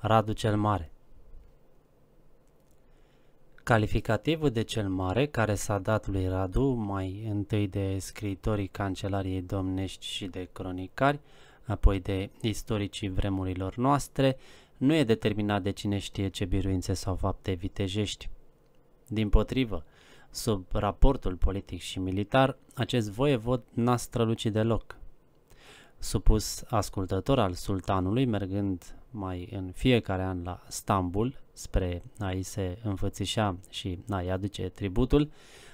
Radu cel Mare Calificativul de cel mare care s-a dat lui Radu, mai întâi de scritorii cancelariei domnești și de cronicari, apoi de istoricii vremurilor noastre, nu e determinat de cine știe ce biruințe sau fapte vitejești. Din potrivă, sub raportul politic și militar, acest voievod n-a strălucit deloc. Supus ascultător al sultanului, mergând mai în fiecare an la Stambul, spre a-i se înfățișa și a-i aduce tributul,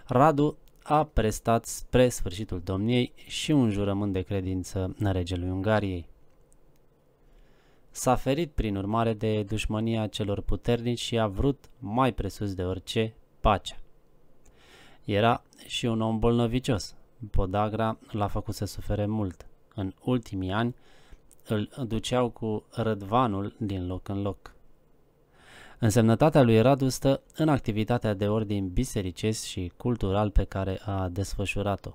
Radu a prestat spre sfârșitul domniei și un jurământ de credință în regelui Ungariei. S-a ferit prin urmare de dușmania celor puternici și a vrut, mai presus de orice, pacea. Era și un om bolnovicios. Podagra l-a făcut să sufere mult. În ultimii ani, îl duceau cu Rădvanul din loc în loc. Însemnătatea lui Radu stă în activitatea de ordin bisericesc și cultural pe care a desfășurat-o,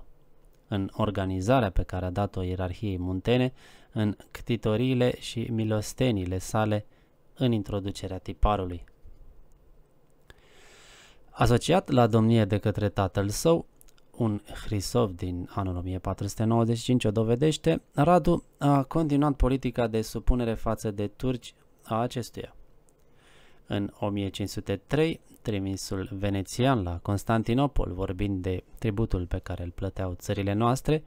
în organizarea pe care a dat-o ierarhiei muntene, în ctitoriile și milostenile sale, în introducerea tiparului. Asociat la domnie de către tatăl său, un Hrisov din anul 1495 o dovedește, Radu a continuat politica de supunere față de turci a acestuia. În 1503, trimisul venețian la Constantinopol, vorbind de tributul pe care îl plăteau țările noastre,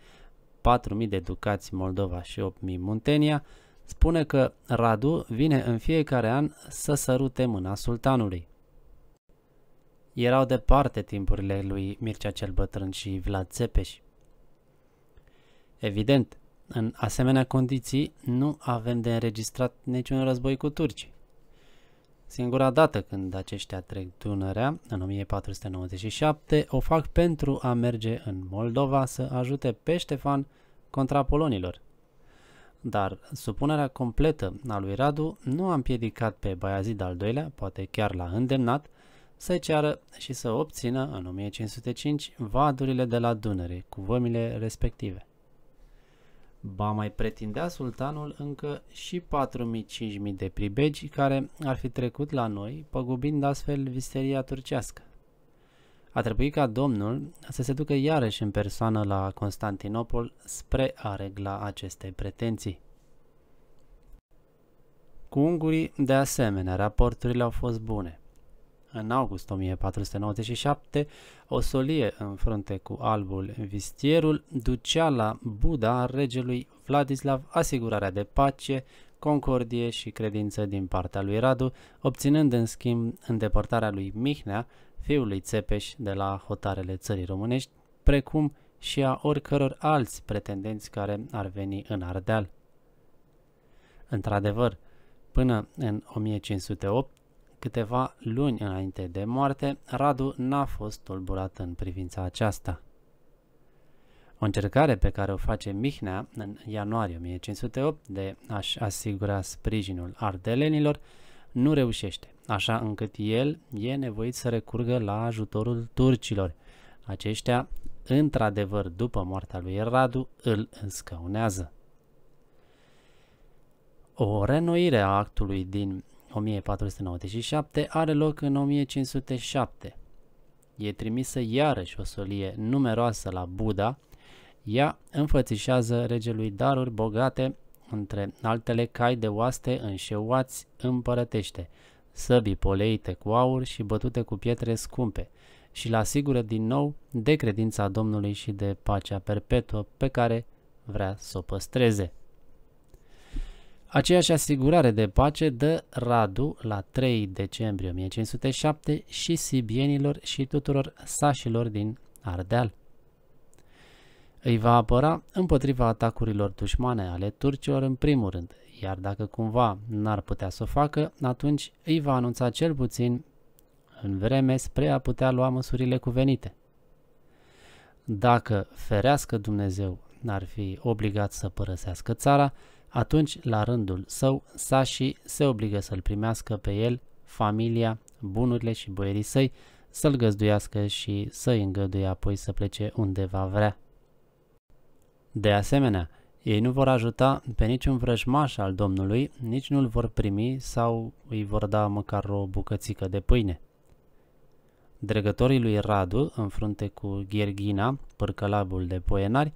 4.000 de ducați Moldova și 8.000 Muntenia, spune că Radu vine în fiecare an să sărute mâna sultanului. Erau departe timpurile lui Mircea cel Bătrân și Vlad Țepeș. Evident, în asemenea condiții nu avem de înregistrat niciun război cu turcii. Singura dată când aceștia trec Dunărea, în 1497, o fac pentru a merge în Moldova să ajute pe Ștefan contra polonilor. Dar supunerea completă a lui Radu nu a împiedicat pe Baiazid al doilea, poate chiar l-a îndemnat, să ceară și să obțină în 1505 vadurile de la Dunăre cu vămile respective. Ba mai pretindea sultanul încă și 4.000-5.000 de pribegi care ar fi trecut la noi, păgubind astfel visteria turcească. A trebuit ca domnul să se ducă iarăși în persoană la Constantinopol spre a regla aceste pretenții. Cu ungurii, de asemenea, raporturile au fost bune. În august 1497, o solie în frunte cu albul Vistierul ducea la Buda regelui Vladislav asigurarea de pace, concordie și credință din partea lui Radu, obținând în schimb îndepărtarea lui Mihnea, fiul lui Țepeș de la hotarele țării românești, precum și a oricăror alți pretendenți care ar veni în Ardeal. Într-adevăr, până în 1508, câteva luni înainte de moarte, Radu n-a fost tulburat în privința aceasta. O încercare pe care o face Mihnea în ianuarie 1508 de a-și asigura sprijinul ardelenilor nu reușește, așa încât el e nevoit să recurgă la ajutorul turcilor. Aceștia, într-adevăr, după moartea lui Radu, îl înscăunează. O renoire a actului din 1497 are loc în 1507. E trimisă iarăși o solie numeroasă la Buddha. Ea înfățișează regelui daruri bogate, între altele cai de oaste înșeuați împărătește, săbii poleite cu aur și bătute cu pietre scumpe și la asigură din nou de credința Domnului și de pacea perpetuă pe care vrea să o păstreze. Aceeași asigurare de pace dă Radu la 3 decembrie 1507 și sibienilor și tuturor sașilor din Ardeal. Îi va apăra împotriva atacurilor dușmane ale turcilor în primul rând, iar dacă cumva n-ar putea să o facă, atunci îi va anunța cel puțin în vreme spre a putea lua măsurile cuvenite. Dacă ferească Dumnezeu n-ar fi obligat să părăsească țara, atunci, la rândul său, Sashi se obligă să-l primească pe el, familia, bunurile și boierii săi, să-l găzduiască și să-i îngăduie apoi să plece undeva vrea. De asemenea, ei nu vor ajuta pe niciun vrăjmaș al Domnului, nici nu-l vor primi sau îi vor da măcar o bucățică de pâine. Dregătorii lui Radu, în frunte cu Gherghina, pârcălabul de poenari,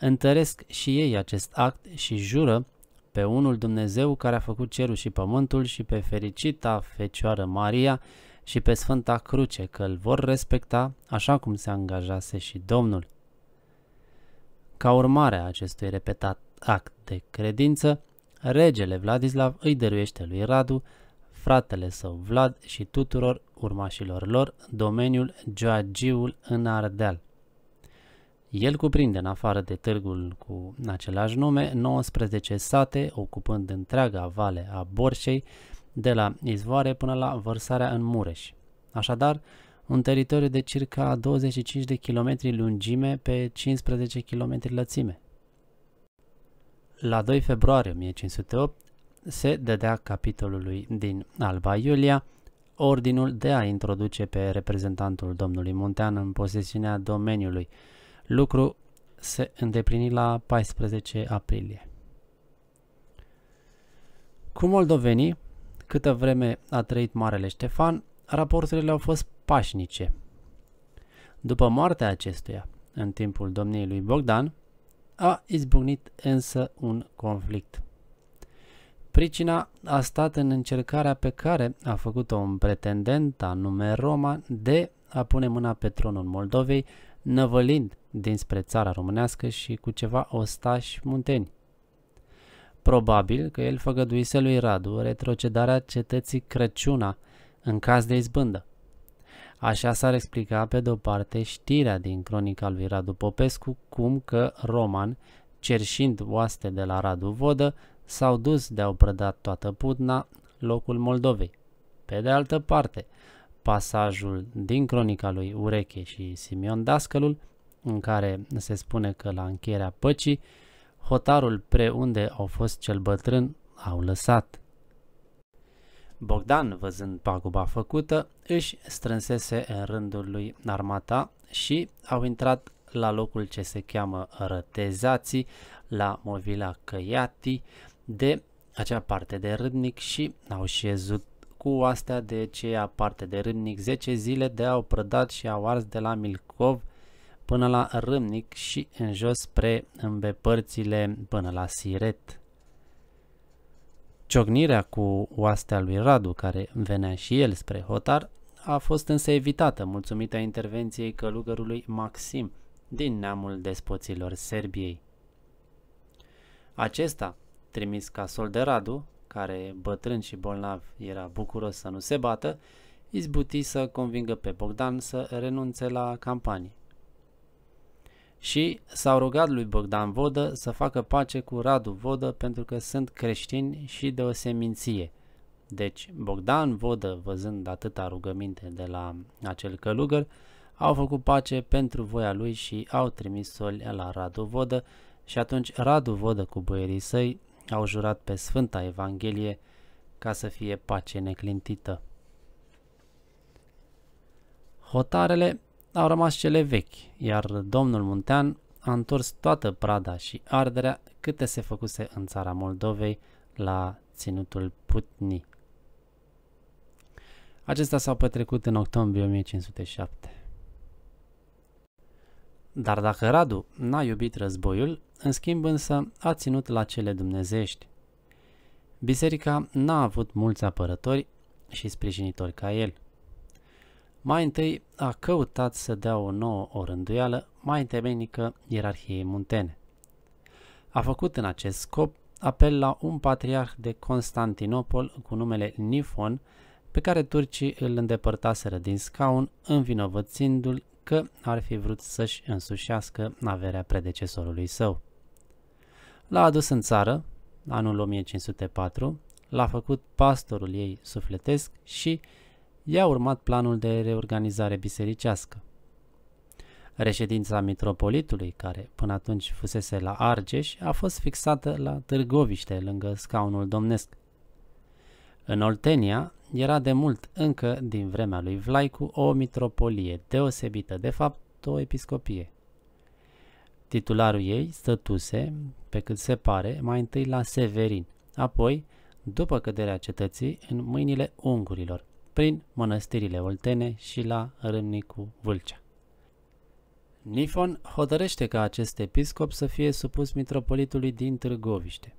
întăresc și ei acest act și jură pe unul Dumnezeu care a făcut cerul și pământul și pe fericita Fecioară Maria și pe Sfânta Cruce că îl vor respecta așa cum se angajase și Domnul. Ca urmare a acestui repetat act de credință, regele Vladislav îi dăruiește lui Radu, fratele său Vlad și tuturor urmașilor lor domeniul Gioagiul în Ardeal. El cuprinde, în afară de târgul cu același nume, 19 sate, ocupând întreaga vale a Borșei, de la izvoare până la vărsarea în Mureș. Așadar, un teritoriu de circa 25 de km lungime pe 15 km lățime. La 2 februarie 1508 se dădea capitolului din Alba Iulia ordinul de a introduce pe reprezentantul domnului Muntean în posesiunea domeniului, Lucru se îndeplini la 14 aprilie. Cu moldovenii, câtă vreme a trăit Marele Ștefan, raporturile au fost pașnice. După moartea acestuia, în timpul domniei lui Bogdan, a izbucnit însă un conflict. Pricina a stat în încercarea pe care a făcut-o un pretendent anume Roma de a pune mâna pe tronul Moldovei, năvălind dinspre țara românească și cu ceva ostași munteni. Probabil că el făgăduise lui Radu retrocedarea cetății Crăciuna în caz de izbândă. Așa s-ar explica pe de-o parte știrea din cronica lui Radu Popescu cum că Roman, cerșind oaste de la Radu Vodă, s-au dus de-au prădat toată Putna, locul Moldovei. Pe de altă parte, pasajul din cronica lui Ureche și Simion Dascălul în care se spune că la încheierea păcii, hotarul pre unde au fost cel bătrân au lăsat. Bogdan, văzând paguba făcută, își strânsese în rândul lui armata și au intrat la locul ce se cheamă Rătezații, la movila Căiati, de acea parte de râdnic și au șezut cu astea de aceea parte de râdnic 10 zile de au prădat și au ars de la Milcov până la Râmnic și în jos spre îmbepărțile până la Siret. Ciocnirea cu oastea lui Radu, care venea și el spre hotar, a fost însă evitată mulțumită intervenției călugărului Maxim din neamul despoților Serbiei. Acesta, trimis ca Solderadu, care bătrân și bolnav era bucuros să nu se bată, izbuti să convingă pe Bogdan să renunțe la campanie și s-au rugat lui Bogdan Vodă să facă pace cu Radu Vodă pentru că sunt creștini și de o seminție. Deci Bogdan Vodă, văzând atâta rugăminte de la acel călugăr, au făcut pace pentru voia lui și au trimis soli la Radu Vodă și atunci Radu Vodă cu băierii săi au jurat pe Sfânta Evanghelie ca să fie pace neclintită. Hotarele au rămas cele vechi, iar domnul Muntean a întors toată prada și arderea câte se făcuse în țara Moldovei la ținutul Putni. Acestea s-au petrecut în octombrie 1507. Dar dacă Radu n-a iubit războiul, în schimb însă a ținut la cele dumnezești. Biserica n-a avut mulți apărători și sprijinitori ca el – mai întâi a căutat să dea o nouă o rânduială mai temenică ierarhiei muntene. A făcut în acest scop apel la un patriarh de Constantinopol cu numele Nifon, pe care turcii îl îndepărtaseră din scaun, învinovățindu-l că ar fi vrut să-și însușească averea predecesorului său. L-a adus în țară, anul 1504, l-a făcut pastorul ei sufletesc și i-a urmat planul de reorganizare bisericească. Reședința mitropolitului, care până atunci fusese la Argeș, a fost fixată la Târgoviște, lângă scaunul domnesc. În Oltenia era de mult încă din vremea lui Vlaicu o mitropolie deosebită, de fapt o episcopie. Titularul ei stătuse, pe cât se pare, mai întâi la Severin, apoi, după căderea cetății, în mâinile ungurilor, prin mănăstirile oltene și la râmnicu Vâlcea. Nifon hotărăște ca acest episcop să fie supus mitropolitului din Târgoviște.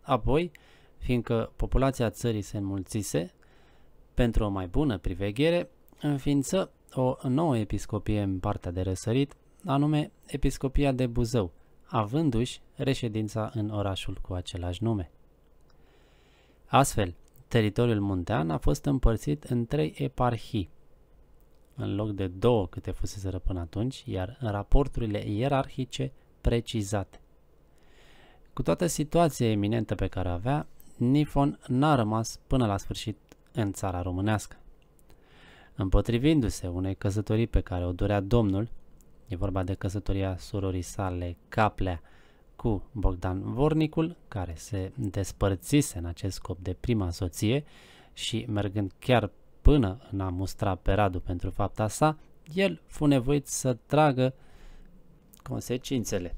Apoi, fiindcă populația țării se înmulțise, pentru o mai bună priveghere, înființă o nouă episcopie în partea de răsărit, anume Episcopia de Buzău, avându-și reședința în orașul cu același nume. Astfel, Teritoriul muntean a fost împărțit în trei eparhii, în loc de două câte fuseseră până atunci, iar în raporturile ierarhice precizate. Cu toată situația eminentă pe care avea, Nifon n-a rămas până la sfârșit în țara românească. Împotrivindu-se unei căsătorii pe care o dorea domnul, e vorba de căsătoria surorii sale Caplea cu Bogdan Vornicul, care se despărțise în acest scop de prima soție și mergând chiar până în a mustra pe Radu pentru fapta sa, el fu nevoit să tragă consecințele.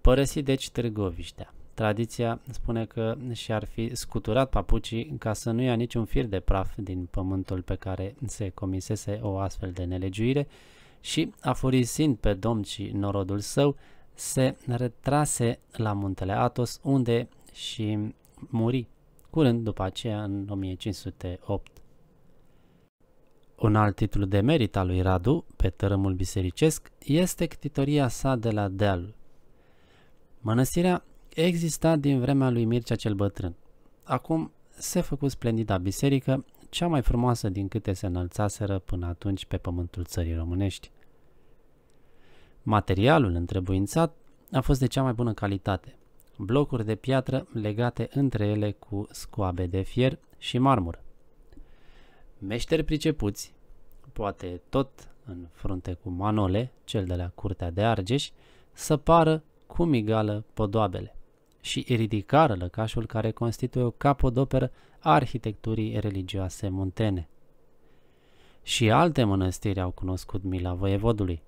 Părăsi deci Târgoviștea. Tradiția spune că și-ar fi scuturat papucii ca să nu ia niciun fir de praf din pământul pe care se comisese o astfel de nelegiuire și, afurisind pe domn și norodul său, se retrase la muntele Atos, unde și muri, curând după aceea în 1508. Un alt titlu de merit al lui Radu, pe tărâmul bisericesc, este ctitoria sa de la deal. Mănăstirea exista din vremea lui Mircea cel Bătrân. Acum se făcu splendida biserică cea mai frumoasă din câte se înălțaseră până atunci pe pământul țării românești. Materialul întrebuințat a fost de cea mai bună calitate, blocuri de piatră legate între ele cu scoabe de fier și marmură. Meșteri pricepuți, poate tot în frunte cu Manole, cel de la curtea de Argeș, să pară cu migală podoabele și ridicară lăcașul care constituie o capodoperă a arhitecturii religioase muntene. Și alte mănăstiri au cunoscut mila voievodului.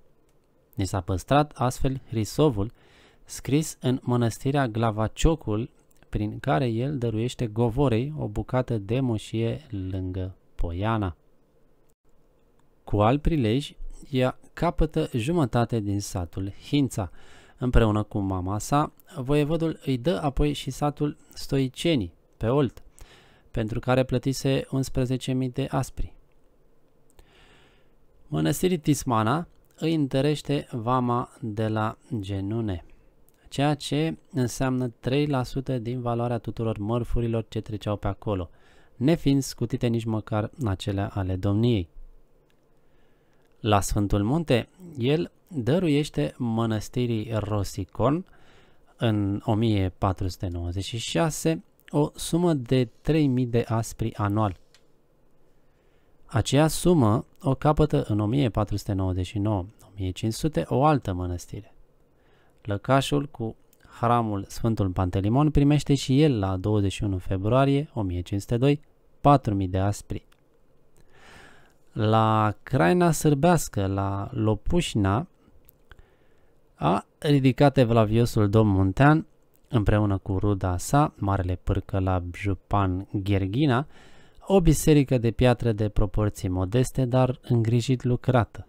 ne s-a păstrat astfel Hrisovul, scris în mănăstirea Glavaciocul, prin care el dăruiește Govorei o bucată de moșie lângă Poiana. Cu alt prilej, ea capătă jumătate din satul Hința. Împreună cu mama sa, voievodul îi dă apoi și satul Stoicenii, pe Olt pentru care plătise 11.000 de aspri. Mănăstirii Tismana îi întărește vama de la genune, ceea ce înseamnă 3% din valoarea tuturor mărfurilor ce treceau pe acolo, nefiind scutite nici măcar acelea ale domniei. La Sfântul Munte, el dăruiește mănăstirii Rosicon în 1496 o sumă de 3000 de aspri anual. Aceea sumă o capătă în 1499-1500 o altă mănăstire. Lăcașul cu hramul Sfântul Pantelimon primește și el la 21 februarie 1502 4000 de aspri. La Craina Sârbească, la Lopușna, a ridicat Evlaviosul Domn Muntean împreună cu ruda sa, Marele Pârcă la Jupan Gherghina, o biserică de piatră de proporții modeste, dar îngrijit lucrată.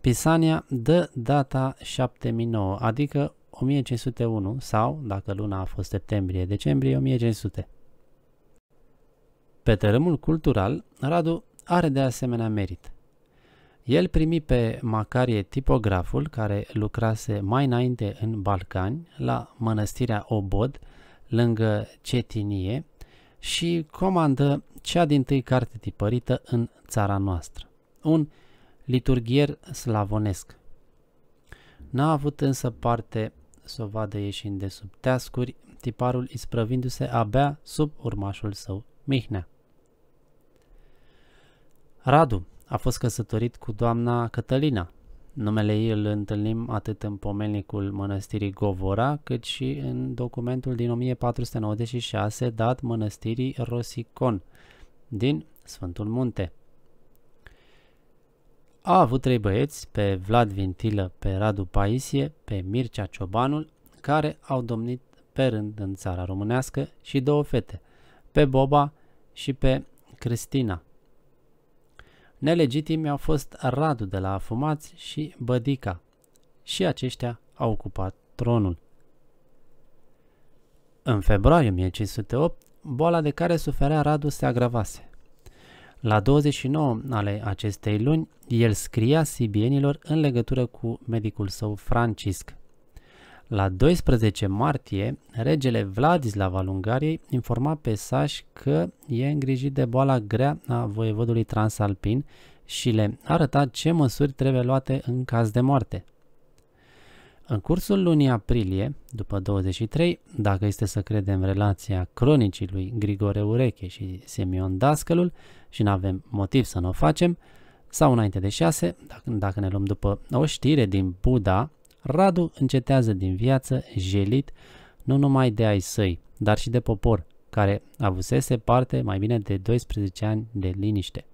Pisania dă data 7009, adică 1501 sau, dacă luna a fost septembrie-decembrie, 1500. Pe tărâmul cultural, Radu are de asemenea merit. El primi pe Macarie tipograful care lucrase mai înainte în Balcani, la mănăstirea Obod, lângă Cetinie, și comandă cea din tâi carte tipărită în țara noastră, un liturghier slavonesc. N-a avut însă parte să o vadă ieșind de sub teascuri, tiparul isprăvindu-se abia sub urmașul său, Mihnea. Radu, a fost căsătorit cu doamna Cătălina. Numele ei îl întâlnim atât în pomelnicul mănăstirii Govora, cât și în documentul din 1496 dat mănăstirii Rosicon din Sfântul Munte. A avut trei băieți, pe Vlad Vintilă, pe Radu Paisie, pe Mircea Ciobanul, care au domnit pe rând în țara românească și două fete, pe Boba și pe Cristina. Nelegitimi au fost Radu de la Afumați și Bădica. Și aceștia au ocupat tronul. În februarie 1508, boala de care suferea Radu se agravase. La 29 ale acestei luni, el scria sibienilor în legătură cu medicul său Francisc, la 12 martie, regele Vladislav al Ungariei informa pe Saș că e îngrijit de boala grea a voievodului transalpin și le arăta ce măsuri trebuie luate în caz de moarte. În cursul lunii aprilie, după 23, dacă este să credem relația cronicii lui Grigore Ureche și Semion Dascălul, și nu avem motiv să nu o facem, sau înainte de 6, dacă ne luăm după o știre din Buda, Radu încetează din viață jelit nu numai de ai săi, dar și de popor, care avusese parte mai bine de 12 ani de liniște.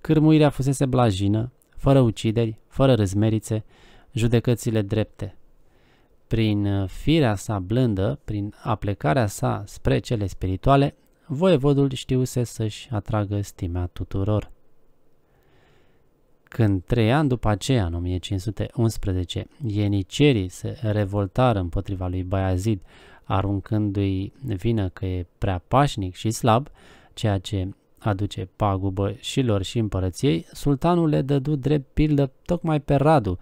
Cârmuirea fusese blajină, fără ucideri, fără răzmerițe, judecățile drepte. Prin uh, firea sa blândă, prin aplecarea sa spre cele spirituale, voievodul știuse să-și atragă stimea tuturor. Când trei ani după aceea, în 1511, ienicerii se revoltară împotriva lui Bayazid, aruncându-i vină că e prea pașnic și slab, ceea ce aduce pagubă și lor și împărăției, sultanul le dădu drept pildă tocmai pe Radu,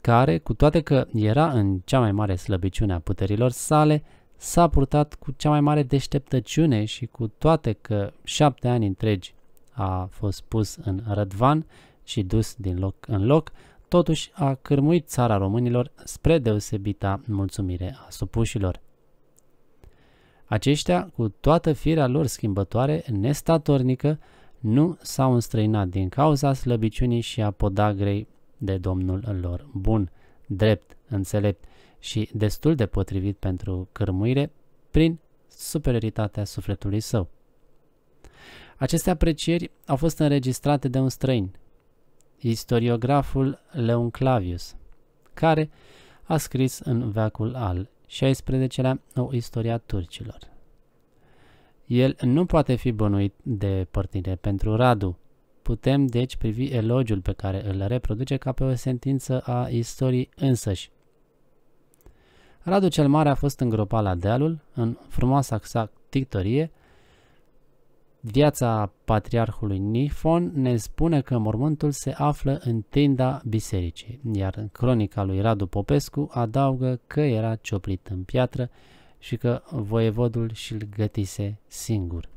care, cu toate că era în cea mai mare slăbiciune a puterilor sale, s-a purtat cu cea mai mare deșteptăciune și cu toate că șapte ani întregi a fost pus în rădvan și dus din loc în loc, totuși a cârmuit țara românilor spre deosebita mulțumire a supușilor. Aceștia, cu toată firea lor schimbătoare, nestatornică, nu s-au înstrăinat din cauza slăbiciunii și a podagrei de domnul lor bun, drept, înțelept și destul de potrivit pentru cărmuire prin superioritatea sufletului său. Aceste aprecieri au fost înregistrate de un străin, istoriograful Leon Clavius, care a scris în veacul al XVI-lea o istoria turcilor. El nu poate fi bănuit de părtire pentru Radu. Putem deci privi elogiul pe care îl reproduce ca pe o sentință a istoriei însăși. Radu cel Mare a fost îngropat la dealul, în frumoasa sa tictorie, Viața patriarhului Nifon ne spune că mormântul se află în tenda bisericii, iar în cronica lui Radu Popescu adaugă că era cioplit în piatră și că voievodul și-l gătise singur.